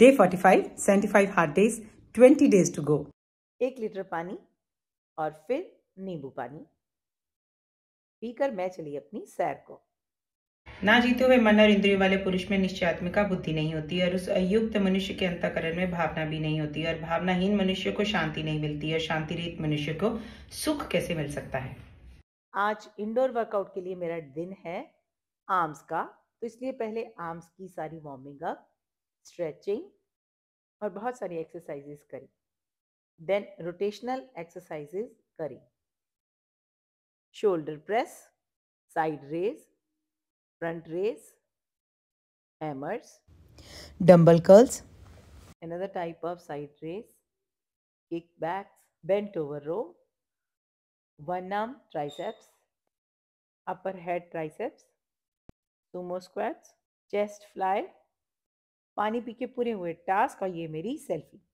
day 45, 75 hard days 20 days to go एक litre पानी और फिर नींबू पानी पीकर मैं चली अपनी सैर को ना जीते हुए मन और इंद्रियों वाले पुरुष में निश्चयात्मिका बुद्धि नहीं होती और उस अयुक्त मनुष्य के अंतकरण में भावना भी नहीं होती और भावनाहीन मनुष्य को शांति नहीं मिलती और शांति रहित मनुष्य को सुख कैसे मिल सकता है आज इंडोर वर्कआउट के लिए मेरा दिन है आर्म्स का तो इसलिए पहले आर्म्स की सारी वार्मिंग अप स्ट्रेचिंग और बहुत सारी एक्सरसाइजेस करी देन रोटेशनल एक्सरसाइजेस करी shoulder press side raise front raise hammers dumbbell curls another type of side raise kickbacks bent over row one arm triceps upper head triceps sumo squats chest fly पानी पी के पूरे हुए task और ये मेरी selfie